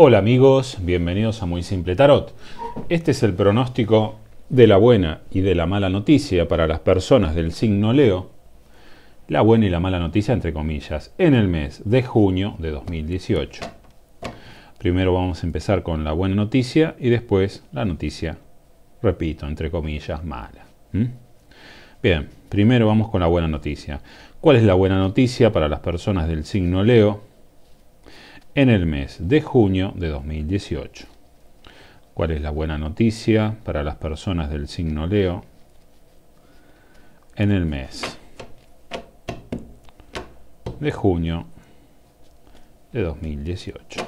Hola amigos, bienvenidos a Muy Simple Tarot. Este es el pronóstico de la buena y de la mala noticia para las personas del signo Leo. La buena y la mala noticia entre comillas, en el mes de junio de 2018. Primero vamos a empezar con la buena noticia y después la noticia, repito, entre comillas, mala. ¿Mm? Bien, primero vamos con la buena noticia. ¿Cuál es la buena noticia para las personas del signo Leo? en el mes de junio de 2018. ¿Cuál es la buena noticia para las personas del signo Leo? En el mes de junio de 2018.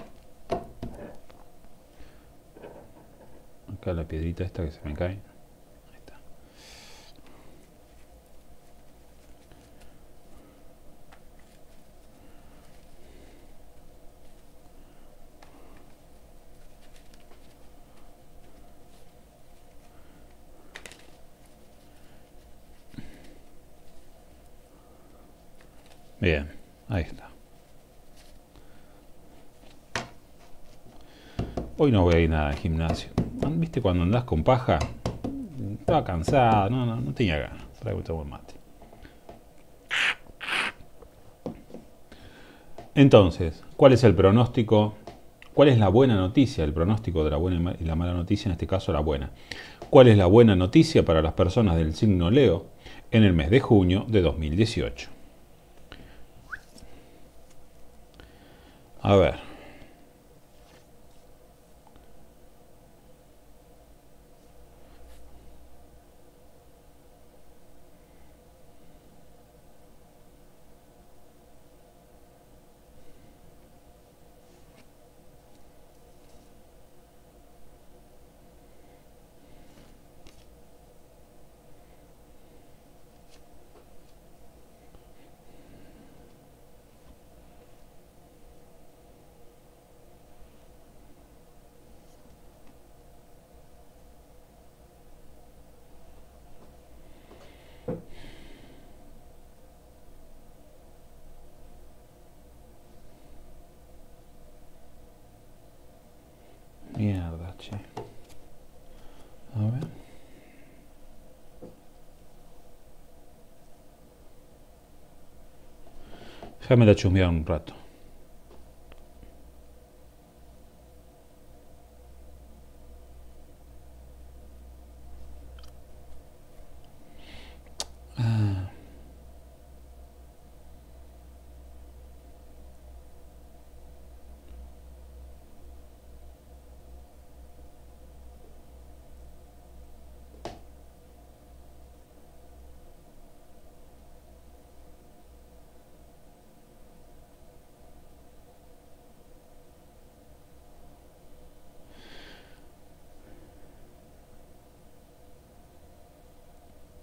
Acá la piedrita esta que se me cae. Bien, ahí está. Hoy no voy a ir nada al gimnasio. ¿Viste cuando andás con paja? Estaba cansado, no, no, no tenía ganas. Trae un mate. Entonces, ¿cuál es el pronóstico? ¿Cuál es la buena noticia? El pronóstico de la buena y la mala noticia, en este caso la buena. ¿Cuál es la buena noticia para las personas del signo Leo en el mes de junio de 2018? A ver. Déjame la chusmear un rato.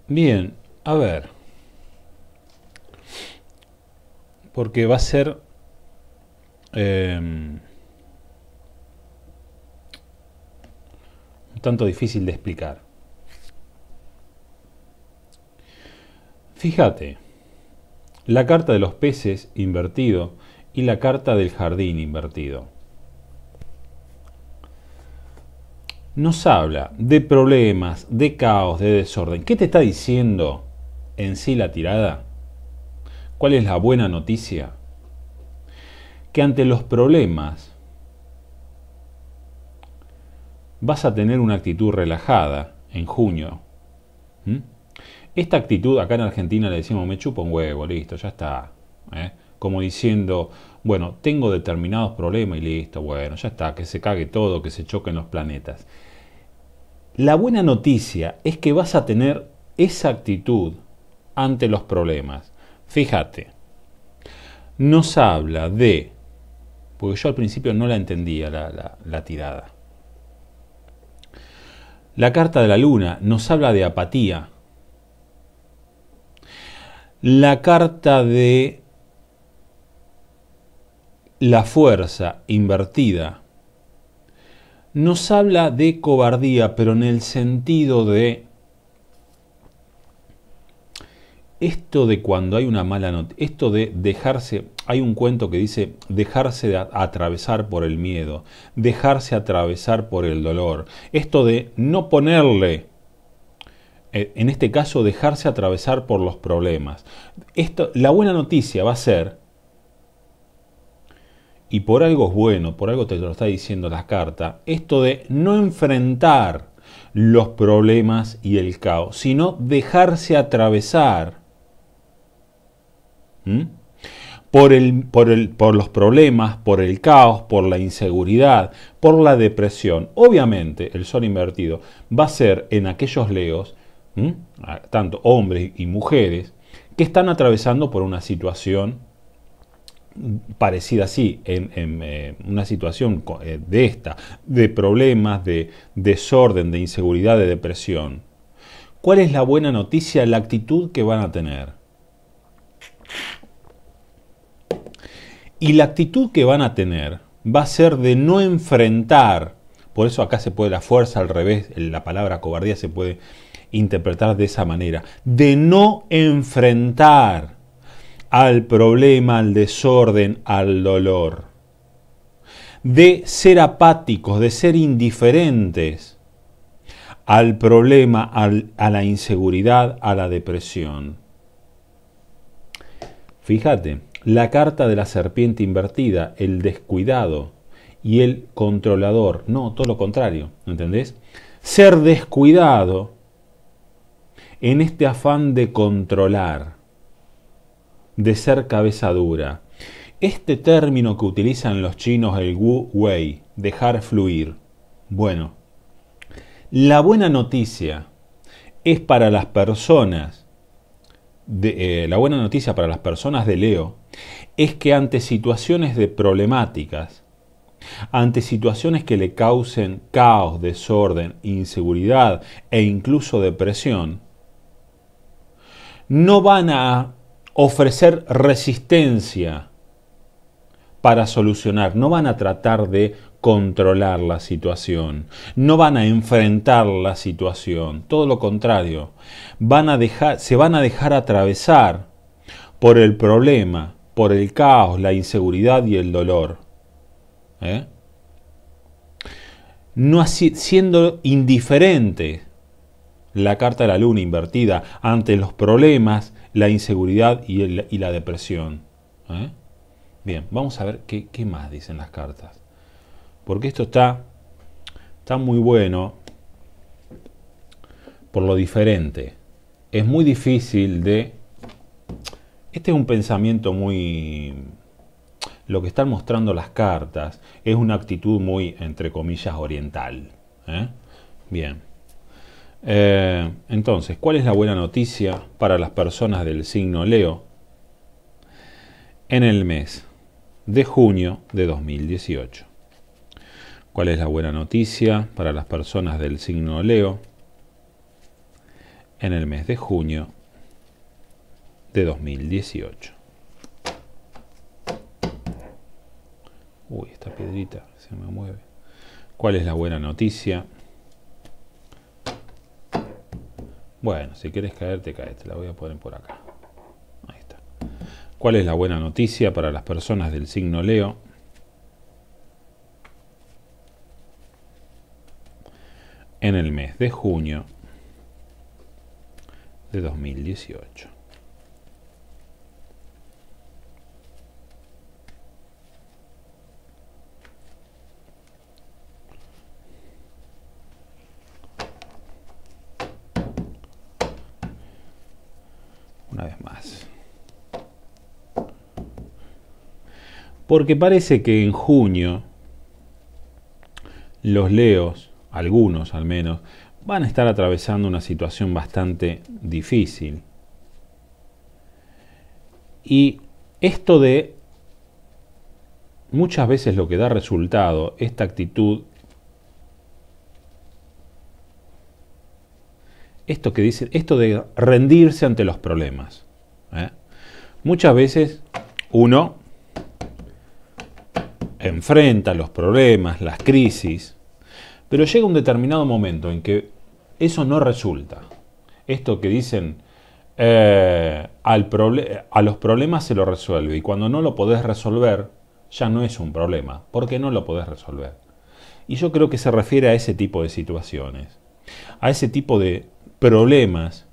Bien, a ver. Porque va a ser... Em, un tanto difícil de explicar. Fíjate, la carta de los peces invertido y la carta del jardín invertido. nos habla de problemas, de caos, de desorden. ¿Qué te está diciendo en sí la tirada? ¿Cuál es la buena noticia? Que ante los problemas vas a tener una actitud relajada en junio. ¿Mm? Esta actitud, acá en Argentina le decimos, me chupo un huevo, listo, ya está. ¿eh? Como diciendo, bueno, tengo determinados problemas y listo, bueno, ya está, que se cague todo, que se choquen los planetas. La buena noticia es que vas a tener esa actitud ante los problemas. Fíjate, nos habla de, porque yo al principio no la entendía la, tirada, la carta de la luna nos habla de apatía. La carta de la fuerza invertida nos habla de cobardía, pero en el sentido de esto de cuando hay una mala noticia, esto de dejarse, hay un cuento que dice dejarse atravesar por el miedo, dejarse atravesar por el dolor, esto de no ponerle, eh, en este caso dejarse atravesar por los problemas. Esto, la buena noticia va a ser y por algo es bueno, por algo te lo está diciendo la carta, esto de no enfrentar los problemas y el caos, sino dejarse atravesar por, el, por, por los problemas, por el caos, por la inseguridad, por la depresión. Obviamente el sol invertido va a ser en aquellos leos, ah, tanto hombres y mujeres, que están atravesando por una situación parecida así, en, eh, una situación eh, de esta, de problemas, de desorden, de inseguridad, de depresión, ¿cuál es la buena noticia, la actitud que van a tener? Y la actitud que van a tener va a ser de no enfrentar, por eso acá se puede la fuerza al revés, la palabra cobardía se puede interpretar de esa manera, de no enfrentar al problema, al desorden, al dolor. De ser apáticos, de ser indiferentes al problema, a la inseguridad, a la depresión. Fíjate, la carta de la serpiente invertida, el descuidado y el controlador. No, todo lo contrario, ¿entendés? Ser descuidado en este afán de controlar de ser cabeza dura. Este término que utilizan los chinos, el Wu Wei, dejar fluir. Bueno, la buena noticia es para las personas, de, eh, la buena noticia para las personas de Leo es que ante situaciones de problemáticas, ante situaciones que le causen caos, desorden, inseguridad e incluso depresión, no van a ofrecer resistencia para solucionar, no van a tratar de controlar la situación, no van a enfrentar la situación, todo lo contrario, se van a dejar atravesar por el problema, por el caos, la inseguridad y el dolor. ¿Eh? No siendo indiferente la carta de la luna invertida ante los problemas la inseguridad y, la depresión. ¿eh? Bien, vamos a ver qué, más dicen las cartas. Porque esto está, está muy bueno por lo diferente. Es muy difícil de... Este es un pensamiento muy... Lo que están mostrando las cartas es una actitud muy, entre comillas, oriental. ¿eh? Bien. Eh, entonces, ¿cuál es la buena noticia para las personas del signo Leo en el mes de junio de 2018? ¿Cuál es la buena noticia para las personas del signo Leo en el mes de junio de 2018? Uy, esta piedrita se me mueve. ¿Cuál es la buena noticia Bueno, si quieres caerte, caete. La voy a poner por acá. Ahí está. ¿Cuál es la buena noticia para las personas del signo Leo? En el mes de junio de 2018. Porque parece que en junio los leos, algunos al menos, van a estar atravesando una situación bastante difícil. Y esto de muchas veces lo que da resultado, esta actitud, esto que dicen, esto de rendirse ante los problemas. ¿eh? Muchas veces uno enfrenta los problemas, las crisis, pero llega un determinado momento en que eso no resulta. Esto que dicen, eh, a los problemas se lo resuelve y cuando no lo podés resolver, ya no es un problema, porque no lo podés resolver. Y yo creo que se refiere a ese tipo de situaciones, a ese tipo de problemas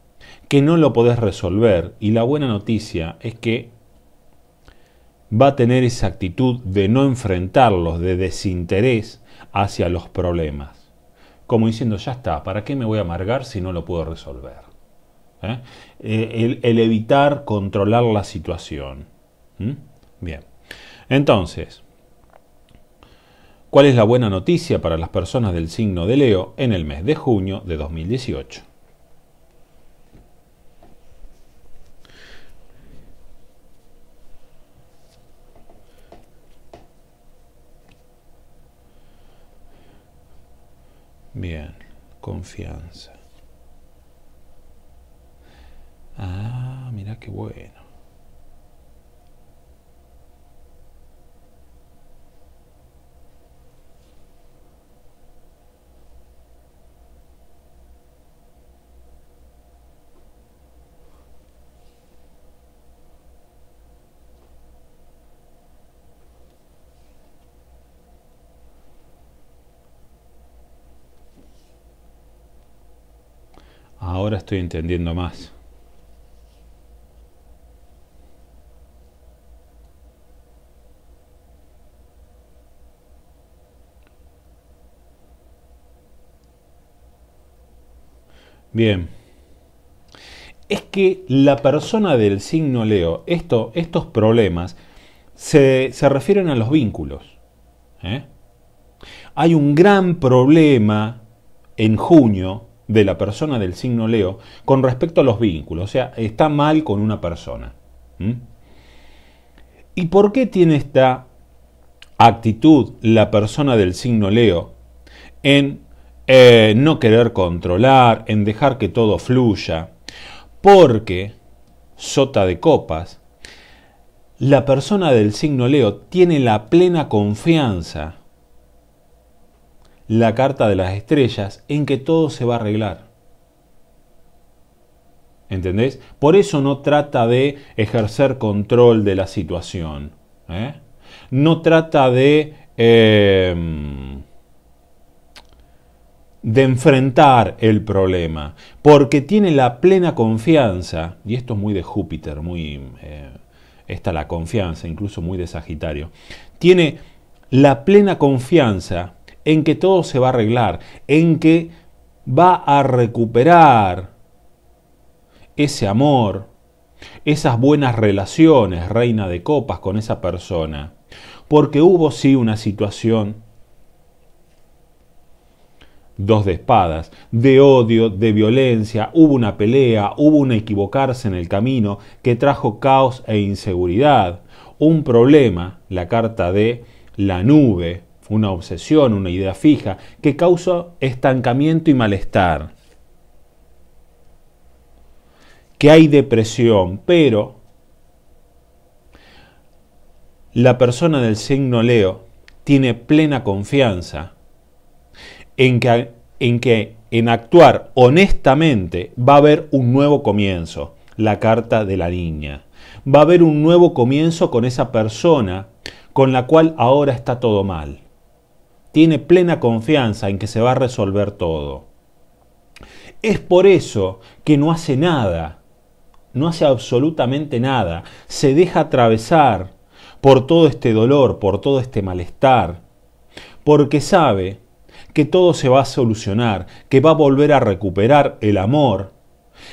que no lo podés resolver y la buena noticia es que va a tener esa actitud de no enfrentarlos, de desinterés hacia los problemas. Como diciendo, ya está, ¿para qué me voy a amargar si no lo puedo resolver? ¿eh? Eh, el, evitar controlar la situación. Bien. Entonces, ¿cuál es la buena noticia para las personas del signo de Leo en el mes de junio de 2018? Bien, confianza. Ah, mira qué bueno. Ahora estoy entendiendo más. Bien. Es que la persona del signo Leo, estos problemas, se, refieren a los vínculos. ¿eh? Hay un gran problema en junio de la persona del signo Leo con respecto a los vínculos. O sea, está mal con una persona. ¿Y por qué tiene esta actitud la persona del signo Leo en eh, no querer controlar, en dejar que todo fluya? Porque, sota de copas, la persona del signo Leo tiene la plena confianza la carta de las estrellas en que todo se va a arreglar. ¿Entendés? Por eso no trata de ejercer control de la situación. ¿eh? No trata de... Em, de enfrentar el problema, porque tiene la plena confianza, y esto es muy de Júpiter, muy... Eh, la confianza, incluso muy de Sagitario, tiene la plena confianza en que todo se va a arreglar, en que va a recuperar ese amor, esas buenas relaciones, reina de copas, con esa persona. Porque hubo sí una situación, dos de espadas, de odio, de violencia, hubo una pelea, hubo un equivocarse en el camino que trajo caos e inseguridad, un problema, la carta de la nube, una obsesión, una idea fija, que causa estancamiento y malestar. Que hay depresión, pero la persona del signo Leo tiene plena confianza en que, en que en actuar honestamente va a haber un nuevo comienzo, la carta de la niña. Va a haber un nuevo comienzo con esa persona con la cual ahora está todo mal tiene plena confianza en que se va a resolver todo. Es por eso que no hace nada, no hace absolutamente nada, se deja atravesar por todo este dolor, por todo este malestar, porque sabe que todo se va a solucionar, que va a volver a recuperar el amor,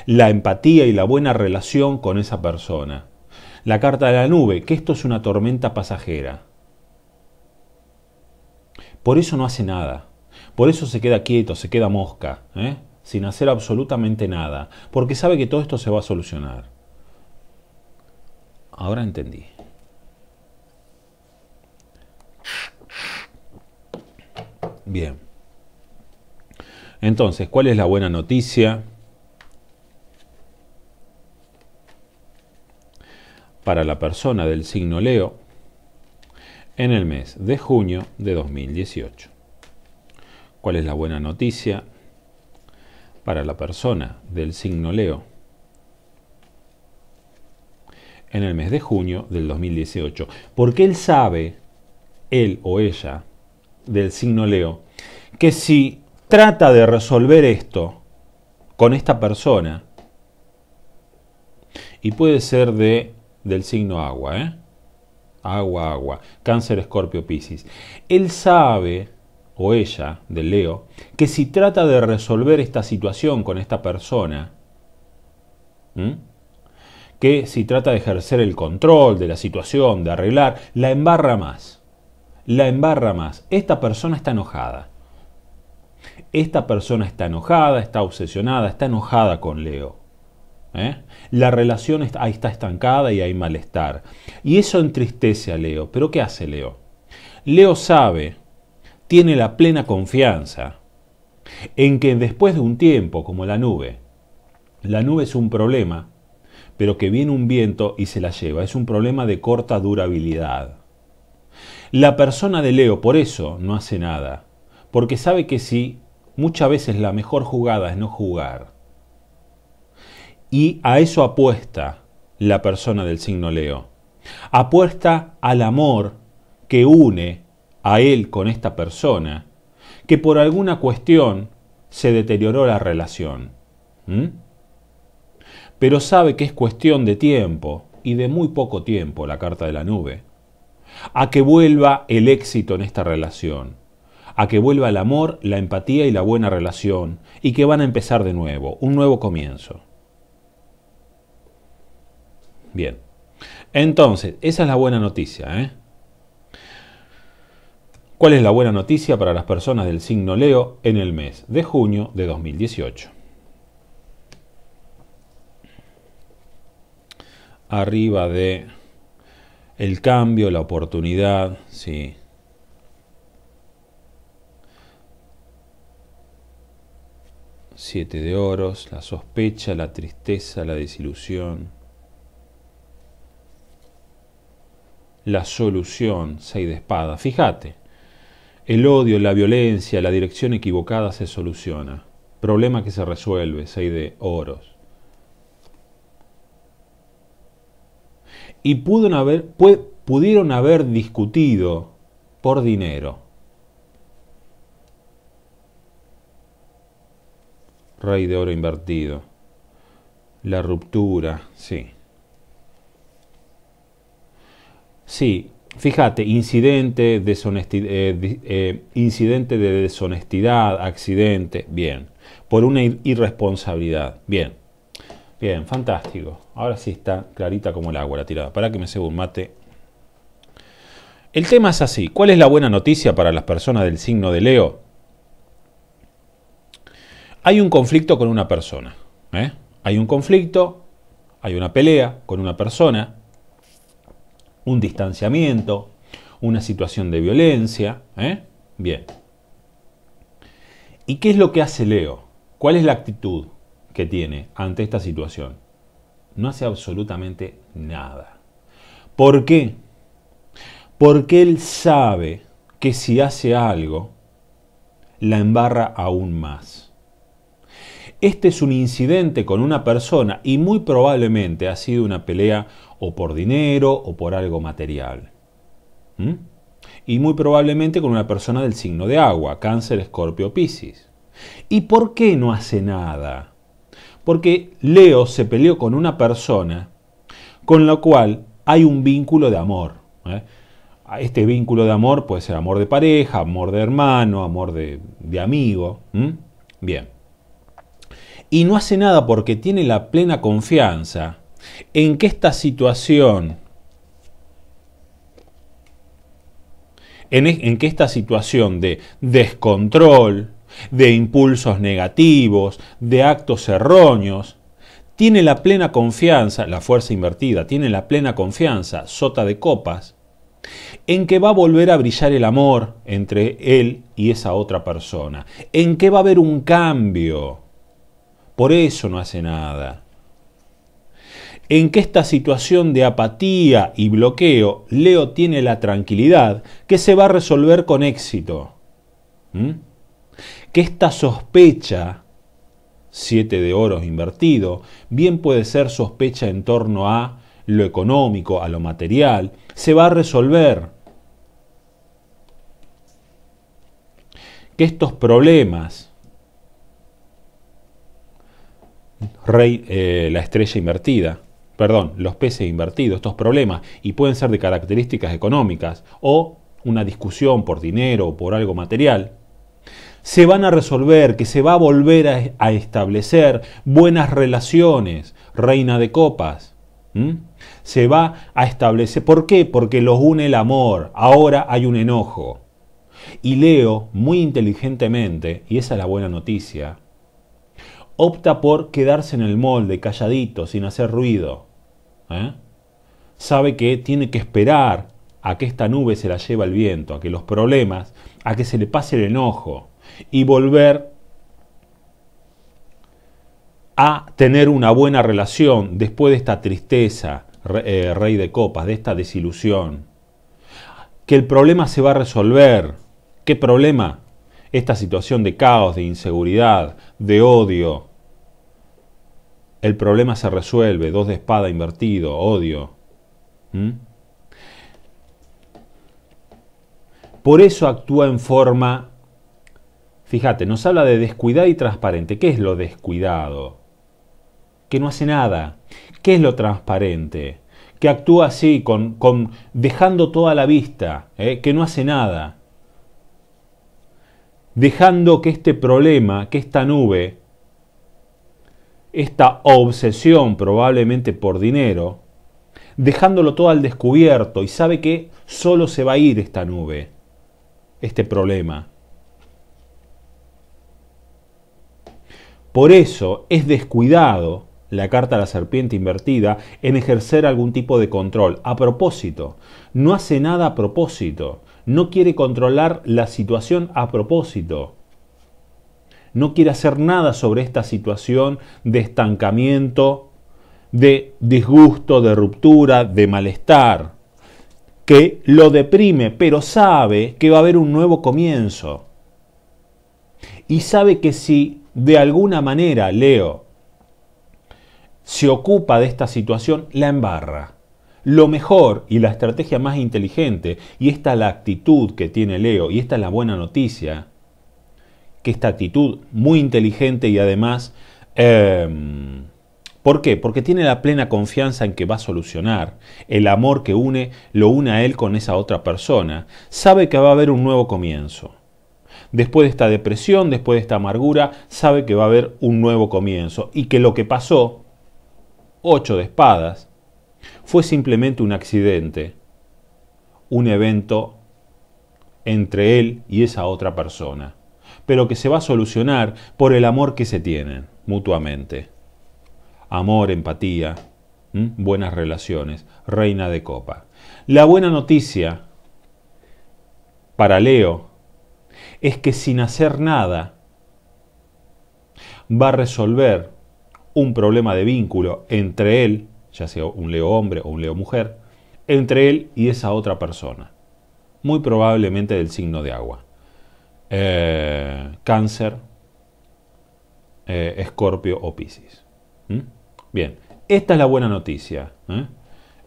la empatía y la buena relación con esa persona. La carta de la nube, que esto es una tormenta pasajera. Por eso no hace nada. Por eso se queda quieto, se queda mosca, ¿eh? sin hacer absolutamente nada, porque sabe que todo esto se va a solucionar. Ahora entendí. Bien. Entonces, ¿cuál es la buena noticia? Para la persona del signo Leo, en el mes de junio de 2018. ¿Cuál es la buena noticia para la persona del signo Leo? En el mes de junio del 2018. Porque él sabe, él o ella, del signo Leo, que si trata de resolver esto con esta persona, y puede ser de, del signo agua, ¿eh? agua, agua. Cáncer, escorpio, piscis. Él sabe, o ella, de Leo, que si trata de resolver esta situación con esta persona, que si trata de ejercer el control de la situación, de arreglar, la embarra más. La embarra más. Esta persona está enojada. Esta persona está enojada, está obsesionada, está enojada con Leo. ¿eh? La relación está, ahí está estancada y hay malestar. Y eso entristece a Leo. Pero ¿qué hace Leo? Leo sabe, tiene la plena confianza en que después de un tiempo, como la nube, la nube es un problema, pero que viene un viento y se la lleva. Es un problema de corta durabilidad. La persona de Leo por eso no hace nada, porque sabe que si, muchas veces la mejor jugada es no jugar y a eso apuesta la persona del signo Leo. Apuesta al amor que une a él con esta persona, que por alguna cuestión se deterioró la relación. Pero sabe que es cuestión de tiempo, y de muy poco tiempo, la carta de la nube, a que vuelva el éxito en esta relación, a que vuelva el amor, la empatía y la buena relación, y que van a empezar de nuevo, un nuevo comienzo. Bien. Entonces, esa es la buena noticia. ¿eh? ¿Cuál es la buena noticia para las personas del signo Leo en el mes de junio de 2018? Arriba de el cambio, la oportunidad, sí. Siete de oros, la sospecha, la tristeza, la desilusión. la solución, seis de espada. Fíjate, el odio, la violencia, la dirección equivocada se soluciona. Problema que se resuelve, seis de oros. Y pudieron haber, pudieron haber discutido por dinero. Rey de oro invertido. La ruptura, sí. Sí, fíjate, eh, eh, incidente, de deshonestidad, accidente, bien. Por una irresponsabilidad, bien. Bien, fantástico. Ahora sí está clarita como el agua la tirada. Para que me según un mate. El tema es así. ¿Cuál es la buena noticia para las personas del signo de Leo? Hay un conflicto con una persona. ¿eh? Hay un conflicto, hay una pelea con una persona un distanciamiento, una situación de violencia. ¿eh? Bien. ¿Y qué es lo que hace Leo? ¿Cuál es la actitud que tiene ante esta situación? No hace absolutamente nada. ¿Por qué? Porque él sabe que si hace algo, la embarra aún más. Este es un incidente con una persona y muy probablemente ha sido una pelea o por dinero o por algo material. ¿Mm? Y muy probablemente con una persona del signo de agua, cáncer, escorpio, piscis. ¿Y por qué no hace nada? Porque Leo se peleó con una persona con la cual hay un vínculo de amor. ¿eh? Este vínculo de amor puede ser amor de pareja, amor de hermano, amor de, amigo. Bien y no hace nada porque tiene la plena confianza en que esta situación, en, en que esta situación de descontrol, de impulsos negativos, de actos erróneos, tiene la plena confianza, la fuerza invertida, tiene la plena confianza, sota de copas, en que va a volver a brillar el amor entre él y esa otra persona, en que va a haber un cambio por eso no hace nada. En que esta situación de apatía y bloqueo, Leo tiene la tranquilidad que se va a resolver con éxito. ¿Mm? Que esta sospecha, siete de oros invertido, bien puede ser sospecha en torno a lo económico, a lo material, se va a resolver. Que estos problemas rey, eh, la estrella invertida, perdón, los peces invertidos, estos problemas, y pueden ser de características económicas o una discusión por dinero o por algo material, se van a resolver, que se va a volver a, establecer buenas relaciones, reina de copas. Se va a establecer. ¿Por qué? Porque los une el amor. Ahora hay un enojo. Y Leo, muy inteligentemente, y esa es la buena noticia, opta por quedarse en el molde, calladito, sin hacer ruido. ¿eh? Sabe que tiene que esperar a que esta nube se la lleva el viento, a que los problemas, a que se le pase el enojo y volver a tener una buena relación después de esta tristeza, eh, rey de copas, de esta desilusión. Que el problema se va a resolver. ¿Qué problema? Esta situación de caos, de inseguridad, de odio, el problema se resuelve, dos de espada invertido, odio. ¿Mm? Por eso actúa en forma, fíjate, nos habla de descuidado y transparente. ¿Qué es lo descuidado? Que no hace nada. ¿Qué es lo transparente? Que actúa así, con, dejando toda la vista, ¿eh? que no hace nada. Dejando que este problema, que esta nube, esta obsesión probablemente por dinero, dejándolo todo al descubierto y sabe que solo se va a ir esta nube, este problema. Por eso es descuidado la carta a la serpiente invertida en ejercer algún tipo de control. A propósito, no hace nada a propósito, no quiere controlar la situación a propósito no quiere hacer nada sobre esta situación de estancamiento, de disgusto, de ruptura, de malestar, que lo deprime, pero sabe que va a haber un nuevo comienzo. Y sabe que si de alguna manera, Leo, se ocupa de esta situación, la embarra. Lo mejor y la estrategia más inteligente, y esta es la actitud que tiene Leo, y esta es la buena noticia, que esta actitud muy inteligente y además... Em, ¿Por qué? Porque tiene la plena confianza en que va a solucionar. El amor que une lo une a él con esa otra persona. Sabe que va a haber un nuevo comienzo. Después de esta depresión, después de esta amargura, sabe que va a haber un nuevo comienzo y que lo que pasó, ocho de espadas, fue simplemente un accidente, un evento entre él y esa otra persona pero que se va a solucionar por el amor que se tienen mutuamente. Amor, empatía, buenas relaciones, reina de copa. La buena noticia para Leo es que sin hacer nada va a resolver un problema de vínculo entre él, ya sea un Leo hombre o un Leo mujer, entre él y esa otra persona, muy probablemente del signo de agua. Eh, cáncer, eh, Escorpio o Piscis. Bien, esta es la buena noticia ¿eh?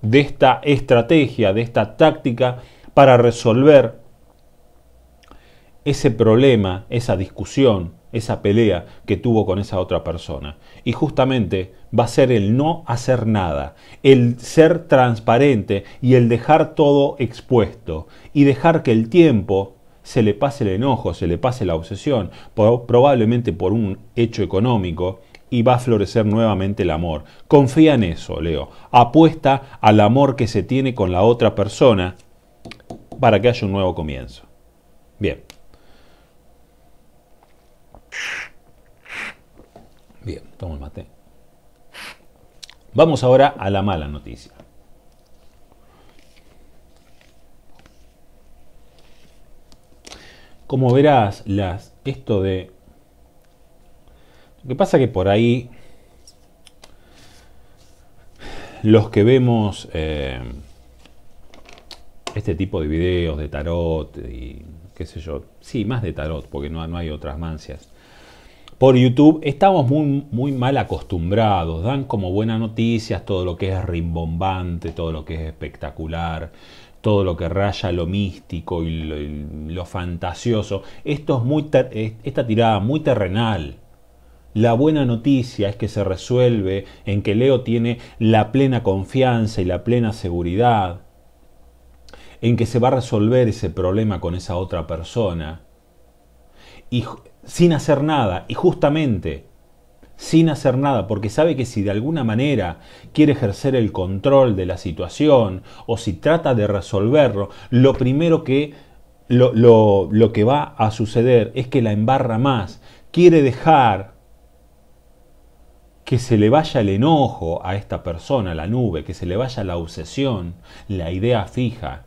de esta estrategia, de esta táctica para resolver ese problema, esa discusión, esa pelea que tuvo con esa otra persona. Y justamente va a ser el no hacer nada, el ser transparente y el dejar todo expuesto y dejar que el tiempo se le pase el enojo, se le pase la obsesión, probablemente por un hecho económico, y va a florecer nuevamente el amor. Confía en eso, Leo. Apuesta al amor que se tiene con la otra persona para que haya un nuevo comienzo. Bien. Bien, tomo el mate. Vamos ahora a la mala noticia. Como verás, las, esto de... Lo que pasa que por ahí los que vemos eh, este tipo de videos de tarot y qué sé yo, sí, más de tarot, porque no, no hay otras mancias. Por YouTube estamos muy, muy mal acostumbrados, dan como buenas noticias todo lo que es rimbombante, todo lo que es espectacular todo lo que raya lo místico y lo, fantasioso. Esto es muy esta tirada muy terrenal. La buena noticia es que se resuelve en que Leo tiene la plena confianza y la plena seguridad en que se va a resolver ese problema con esa otra persona y sin hacer nada y justamente sin hacer nada, porque sabe que si de alguna manera quiere ejercer el control de la situación o si trata de resolverlo, lo primero que lo, que va a suceder es que la embarra más, quiere dejar que se le vaya el enojo a esta persona, la nube, que se le vaya la obsesión, la idea fija.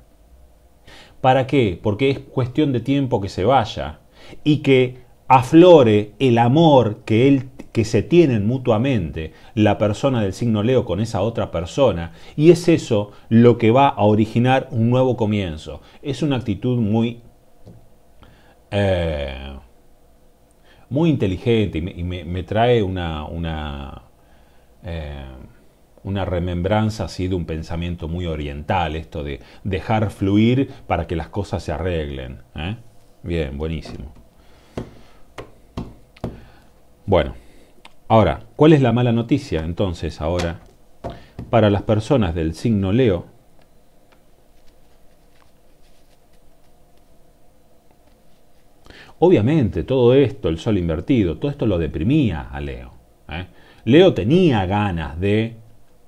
¿Para qué? Porque es cuestión de tiempo que se vaya y que aflore el amor que él que se tienen mutuamente la persona del signo Leo con esa otra persona y es eso lo que va a originar un nuevo comienzo. Es una actitud muy... Eh, muy inteligente y me, trae una, una, eh, una remembranza así de un pensamiento muy oriental, esto de dejar fluir para que las cosas se arreglen. ¿eh? Bien, buenísimo. Bueno. Ahora, ¿cuál es la mala noticia entonces ahora para las personas del signo Leo? Obviamente, todo esto, el sol invertido, todo esto lo deprimía a Leo. ¿eh? Leo tenía ganas de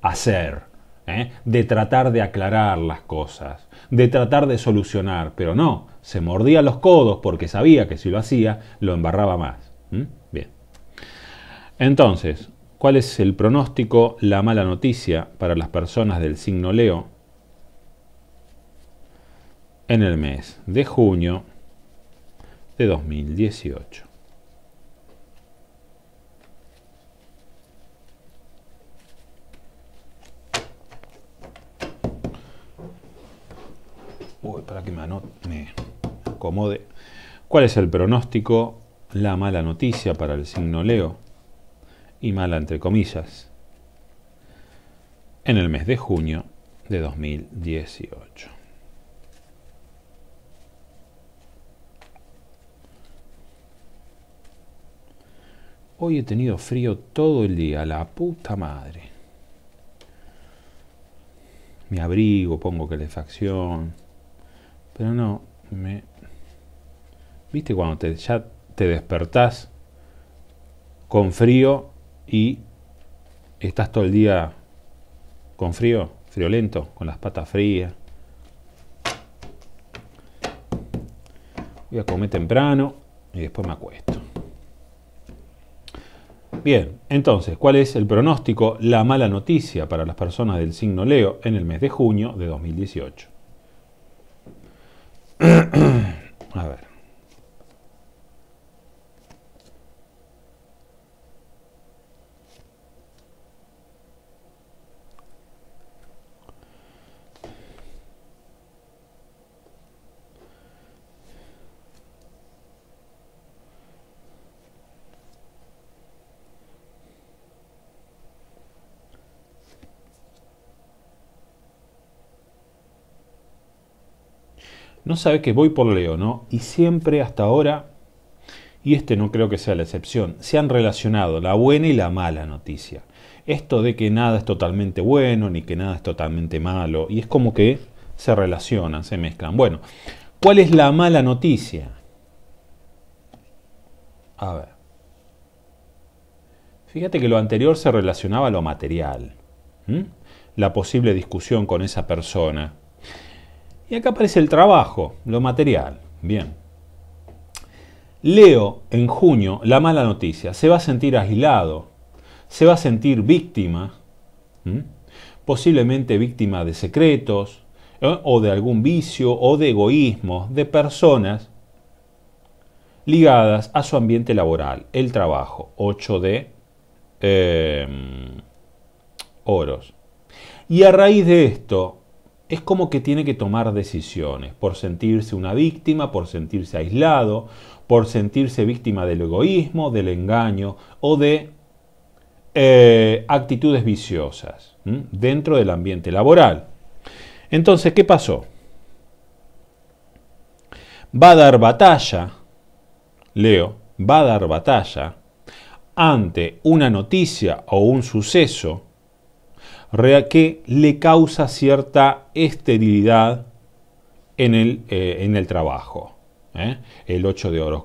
hacer, ¿eh? de tratar de aclarar las cosas, de tratar de solucionar, pero no, se mordía los codos porque sabía que si lo hacía, lo embarraba más. Entonces, ¿cuál es el pronóstico, la mala noticia para las personas del signo Leo en el mes de junio de 2018? Uy, para que me, me acomode. ¿Cuál es el pronóstico, la mala noticia para el signo Leo y mala entre comillas, en el mes de junio de 2018. Hoy he tenido frío todo el día, la puta madre. me abrigo, pongo calefacción. Pero no, me. ¿Viste cuando ya te despertás con frío y estás todo el día con frío, lento, con las patas frías. Voy a comer temprano y después me acuesto. Bien, entonces, ¿cuál es el pronóstico, la mala noticia para las personas del signo Leo en el mes de junio de 2018? a ver. no sabe que voy por Leo, ¿no? Y siempre hasta ahora, y este no creo que sea la excepción, se han relacionado la buena y la mala noticia. Esto de que nada es totalmente bueno, ni que nada es totalmente malo, y es como que se relacionan, se mezclan. Bueno, ¿cuál es la mala noticia? A ver. Fíjate que lo anterior se relacionaba a lo material. La posible discusión con esa persona y acá aparece el trabajo, lo material. Bien. Leo en junio la mala noticia. Se va a sentir aislado, se va a sentir víctima, posiblemente víctima de secretos ¿eh? o de algún vicio o de egoísmo. de personas ligadas a su ambiente laboral, el trabajo, 8 de em, oros. Y a raíz de esto, es como que tiene que tomar decisiones, por sentirse una víctima, por sentirse aislado, por sentirse víctima del egoísmo, del engaño o de eh, actitudes viciosas dentro del ambiente laboral. Entonces, ¿qué pasó? Va a dar batalla, Leo, va a dar batalla ante una noticia o un suceso que le causa cierta esterilidad en el, eh, en el trabajo. ¿eh? El 8 de oro,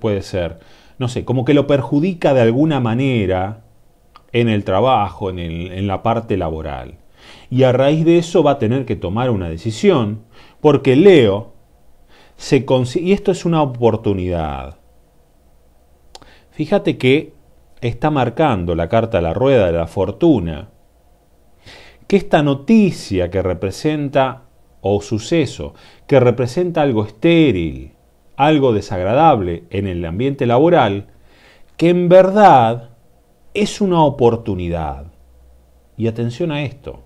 puede, ser, no sé, como que lo perjudica de alguna manera en el trabajo, en, la parte laboral. Y a raíz de eso va a tener que tomar una decisión, porque Leo se y esto es una oportunidad. Fíjate que está marcando la carta a la rueda de la fortuna que esta noticia que representa o suceso que representa algo estéril, algo desagradable en el ambiente laboral, que en verdad es una oportunidad. Y atención a esto.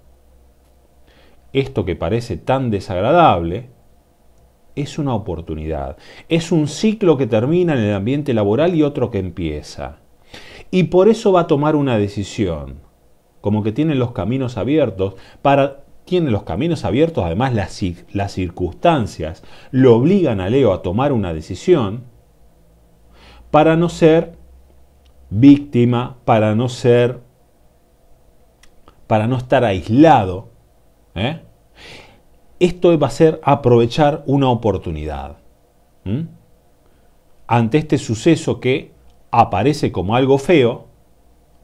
Esto que parece tan desagradable es una oportunidad. Es un ciclo que termina en el ambiente laboral y otro que empieza. Y por eso va a tomar una decisión como que tienen los caminos abiertos para tiene los caminos abiertos, además las, las, circunstancias lo obligan a Leo a tomar una decisión para no ser víctima, para no ser, para no estar aislado. ¿eh? Esto va a ser aprovechar una oportunidad. Ante este suceso que aparece como algo feo,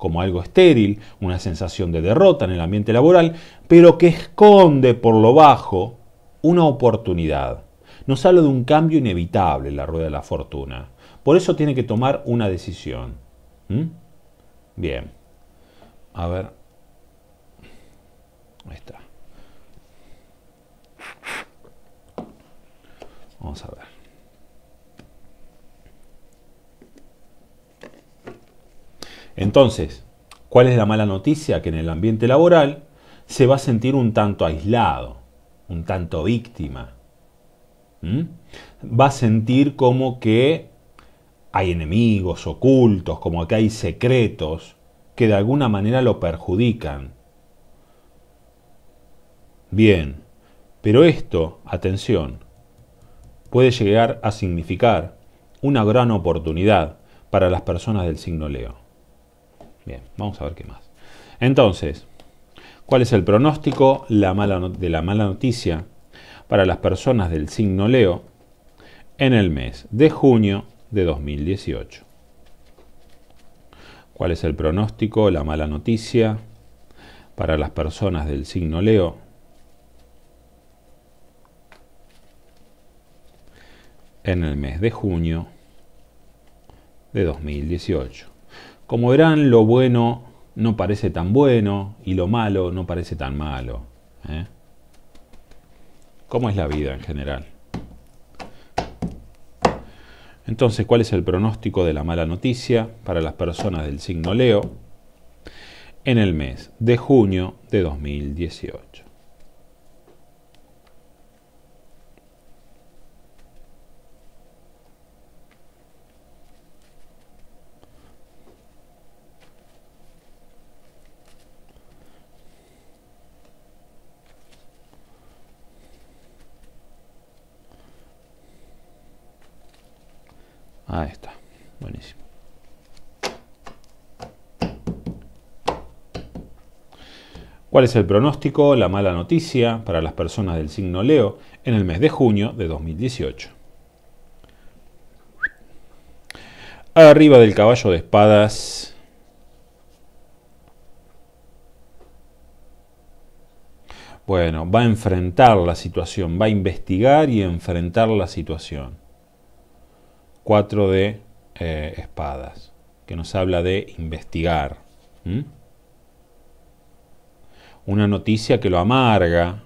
como algo estéril, una sensación de derrota en el ambiente laboral, pero que esconde por lo bajo una oportunidad. Nos habla de un cambio inevitable en la rueda de la fortuna. Por eso tiene que tomar una decisión. ¿Mm? Bien. A ver. Ahí está. Vamos a ver. Entonces, ¿cuál es la mala noticia? Que en el ambiente laboral se va a sentir un tanto aislado, un tanto víctima. Va a sentir como que hay enemigos ocultos, como que hay secretos que de alguna manera lo perjudican. Bien, pero esto, atención, puede llegar a significar una gran oportunidad para las personas del signo Leo. Bien, vamos a ver qué más. Entonces, ¿cuál es el pronóstico la mala de la mala noticia para las personas del signo Leo en el mes de junio de 2018? ¿Cuál es el pronóstico la mala noticia para las personas del signo Leo en el mes de junio de 2018. Como verán, lo bueno no parece tan bueno y lo malo no parece tan malo. ¿eh? ¿Cómo es la vida en general? Entonces, ¿cuál es el pronóstico de la mala noticia para las personas del signo Leo en el mes de junio de 2018? Ahí está, buenísimo. ¿Cuál es el pronóstico, la mala noticia para las personas del signo Leo en el mes de junio de 2018? Arriba del caballo de espadas. Bueno, va a enfrentar la situación, va a investigar y enfrentar la situación. 4 de eh, espadas, que nos habla de investigar. Una noticia que lo amarga.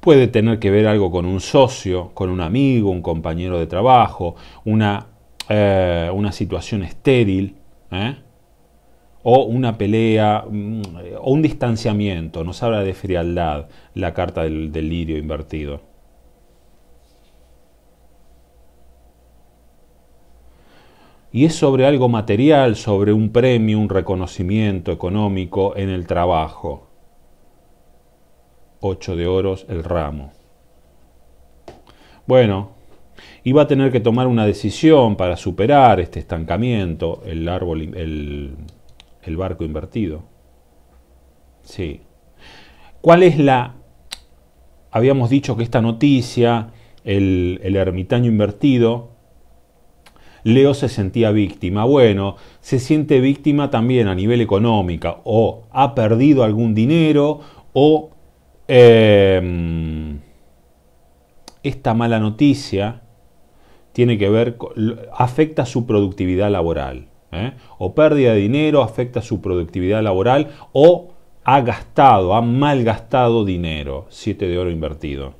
Puede tener que ver algo con un socio, con un amigo, un compañero de trabajo, una, eh, una situación estéril. ¿eh? o una pelea, mm, eh, o un distanciamiento, nos habla de frialdad la carta del, lirio invertido. y es sobre algo material, sobre un premio, un reconocimiento económico en el trabajo. Ocho de oros el ramo. Bueno, iba a tener que tomar una decisión para superar este estancamiento. El árbol, el, el barco invertido. Sí. ¿Cuál es la... Habíamos dicho que esta noticia, el, ermitaño invertido, Leo se sentía víctima. Bueno, se siente víctima también a nivel económica, o ha perdido algún dinero, o em, esta mala noticia tiene que ver, afecta su productividad laboral. ¿eh? o pérdida de dinero, afecta su productividad laboral o ha gastado, ha malgastado dinero, 7 de oro invertido.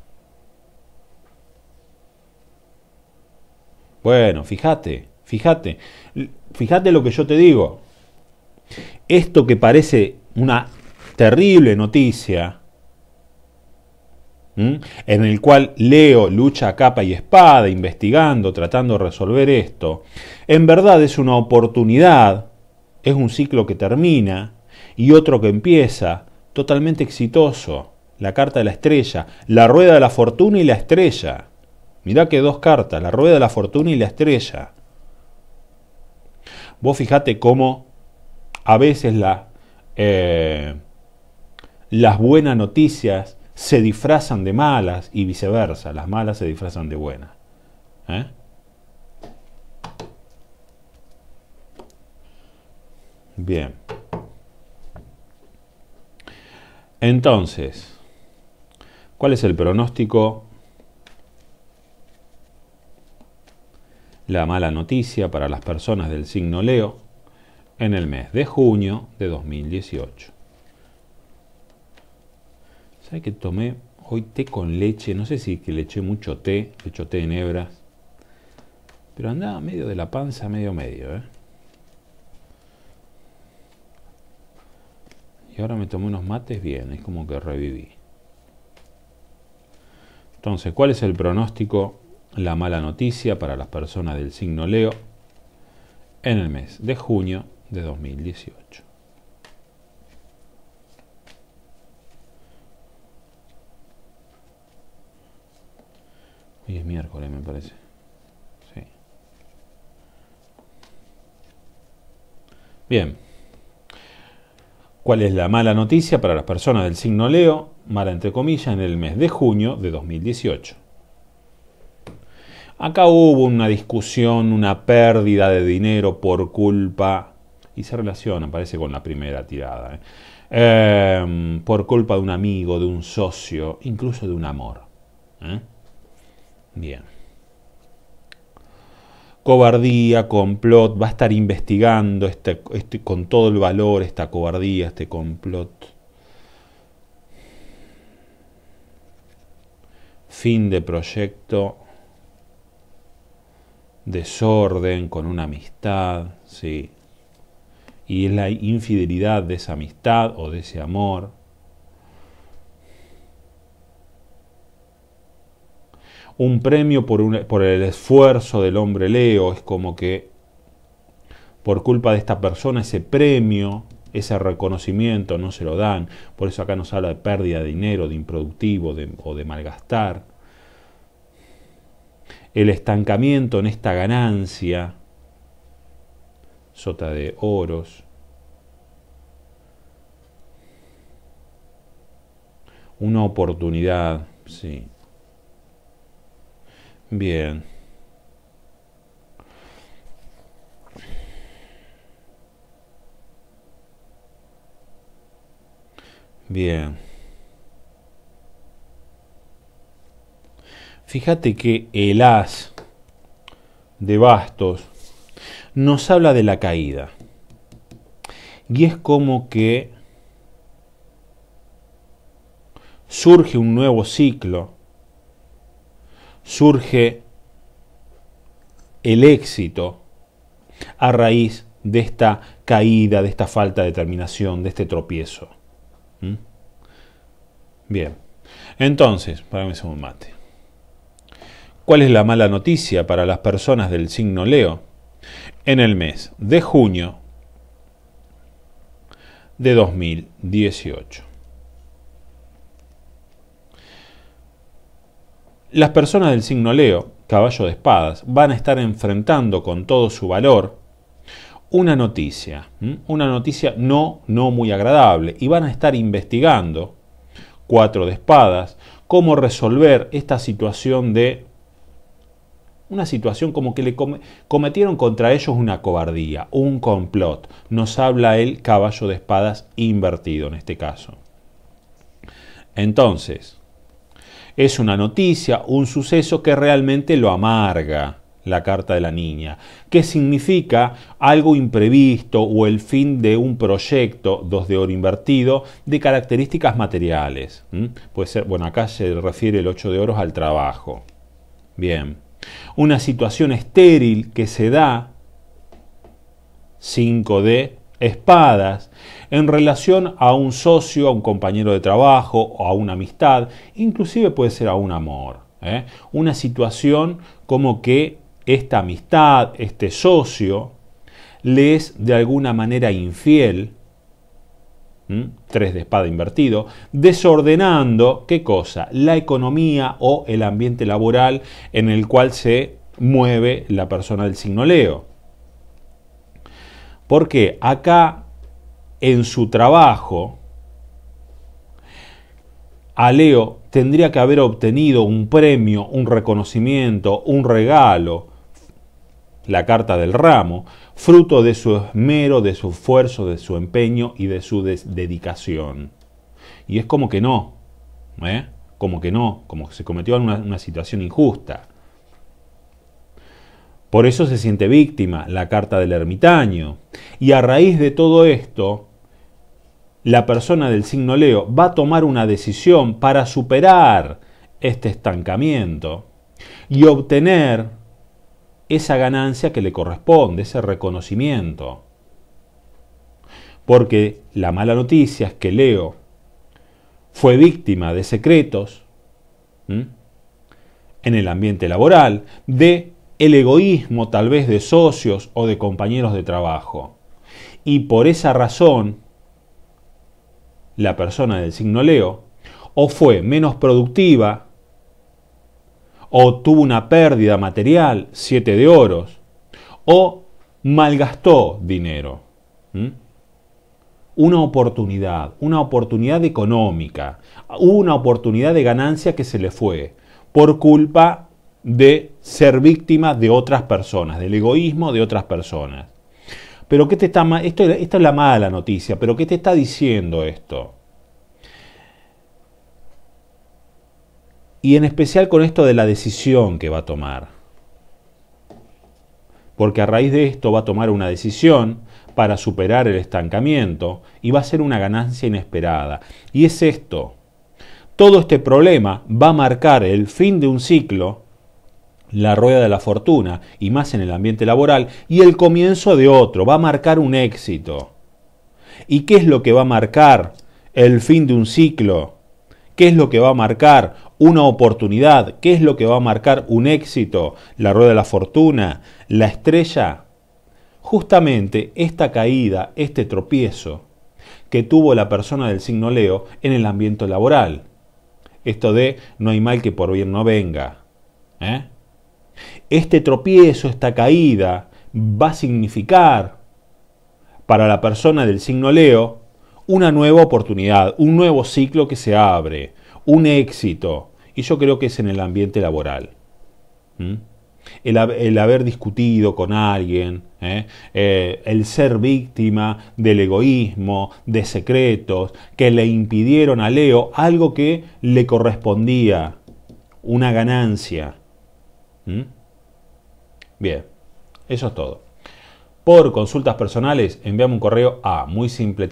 Bueno, fíjate, fíjate, fíjate lo que yo te digo. Esto que parece una terrible noticia, en el cual Leo lucha a capa y espada, investigando, tratando de resolver esto, en verdad es una oportunidad, es un ciclo que termina y otro que empieza, totalmente exitoso. La carta de la estrella, la rueda de la fortuna y la estrella. Mirá que dos cartas, la rueda de la fortuna y la estrella. Vos fijate cómo a veces la, eh, las buenas noticias se disfrazan de malas y viceversa, las malas se disfrazan de buenas. ¿Eh? Bien. Entonces, ¿cuál es el pronóstico? La mala noticia para las personas del signo Leo en el mes de junio de 2018. ¿Sabes que tomé hoy té con leche? No sé si que le eché mucho té, le echo té en hebras. Pero andaba medio de la panza, medio medio, ¿eh? Y ahora me tomé unos mates bien, es como que reviví. Entonces, ¿cuál es el pronóstico? La mala noticia para las personas del signo Leo en el mes de junio de 2018. Hoy es miércoles, me parece. Sí. Bien. ¿Cuál es la mala noticia para las personas del signo Leo? Mala entre comillas, en el mes de junio de 2018. Acá hubo una discusión, una pérdida de dinero por culpa, y se relaciona, parece, con la primera tirada, ¿eh? em, por culpa de un amigo, de un socio, incluso de un amor. ¿eh? Bien. Cobardía, complot, va a estar investigando este, este, con todo el valor esta cobardía, este complot. Fin de proyecto. Desorden con una amistad, sí. Y es la infidelidad de esa amistad o de ese amor un premio por, por el esfuerzo del hombre Leo, es como que por culpa de esta persona ese premio, ese reconocimiento no se lo dan, por eso acá nos habla de pérdida de dinero, de improductivo o de malgastar. El estancamiento en esta ganancia, sota de oros. Una oportunidad, sí. Bien. Bien. Fíjate que el as de bastos nos habla de la caída. Y es como que surge un nuevo ciclo surge el éxito a raíz de esta caída, de esta falta de determinación, de este tropiezo. ¿Mm? Bien, entonces, para mí un mate. ¿Cuál es la mala noticia para las personas del signo Leo? En el mes de junio de 2018. Las personas del signo Leo, caballo de espadas, van a estar enfrentando con todo su valor una noticia, una noticia no, no muy agradable, y van a estar investigando, cuatro de espadas, cómo resolver esta situación de una situación como que le cometieron contra ellos una cobardía, un complot. Nos habla el caballo de espadas invertido en este caso. Entonces, es una noticia, un suceso que realmente lo amarga la carta de la niña, que significa algo imprevisto o el fin de un proyecto, dos de oro invertido, de características materiales. Puede ser, bueno, acá se refiere el 8 de oros al trabajo. Bien. Una situación estéril que se da, 5 de espadas, en relación a un socio, a un compañero de trabajo o a una amistad, inclusive puede ser a un amor. ¿eh? Una situación como que esta amistad, este socio, le es de alguna manera infiel, tres de espada invertido, desordenando, ¿qué cosa? La economía o el ambiente laboral en el cual se mueve la persona del signo Leo. Porque acá en su trabajo, Aleo tendría que haber obtenido un premio, un reconocimiento, un regalo, la carta del ramo, fruto de su esmero, de su esfuerzo, de su empeño y de su dedicación. Y es como que no, ¿eh? como que no, como que se cometió una situación injusta. Por eso se siente víctima la carta del ermitaño. Y a raíz de todo esto, la persona del signo Leo va a tomar una decisión para superar este estancamiento y obtener esa ganancia que le corresponde, ese reconocimiento. Porque la mala noticia es que Leo fue víctima de secretos en el ambiente laboral, de el egoísmo tal vez de socios o de compañeros de trabajo. Y por esa razón la persona del signo Leo, o fue menos productiva, o tuvo una pérdida material, siete de oros, o malgastó dinero. Una oportunidad, una oportunidad económica, una oportunidad de ganancia que se le fue por culpa de ser víctima de otras personas, del egoísmo de otras personas. Pero ¿qué te está esto, esta es la mala noticia, pero ¿qué te está diciendo esto? Y en especial con esto de la decisión que va a tomar. Porque a raíz de esto va a tomar una decisión para superar el estancamiento y va a ser una ganancia inesperada. Y es esto. Todo este problema va a marcar el fin de un ciclo la rueda de la fortuna, y más en el ambiente laboral, y el comienzo de otro, va a marcar un éxito. ¿Y qué es lo que va a marcar el fin de un ciclo? ¿Qué es lo que va a marcar una oportunidad? ¿Qué es lo que va a marcar un éxito? La rueda de la fortuna, la estrella. Justamente esta caída, este tropiezo que tuvo la persona del signo Leo en el ambiente laboral. Esto de no hay mal que por bien no venga. ¿Eh? Este tropiezo, esta caída, va a significar para la persona del signo Leo una nueva oportunidad, un nuevo ciclo que se abre, un éxito. Y yo creo que es en el ambiente laboral. ¿Mm? El, haber discutido con alguien, ¿eh? Eh, el ser víctima del egoísmo, de secretos, que le impidieron a Leo algo que le correspondía, una ganancia. ¿Mm? Bien, eso es todo. Por consultas personales, envíame un correo a muy simple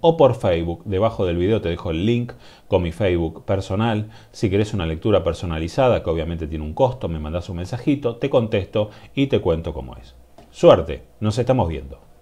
o por Facebook. Debajo del video te dejo el link con mi Facebook personal. Si querés una lectura personalizada, que obviamente tiene un costo, me mandas un mensajito, te contesto y te cuento cómo es. Suerte, nos estamos viendo.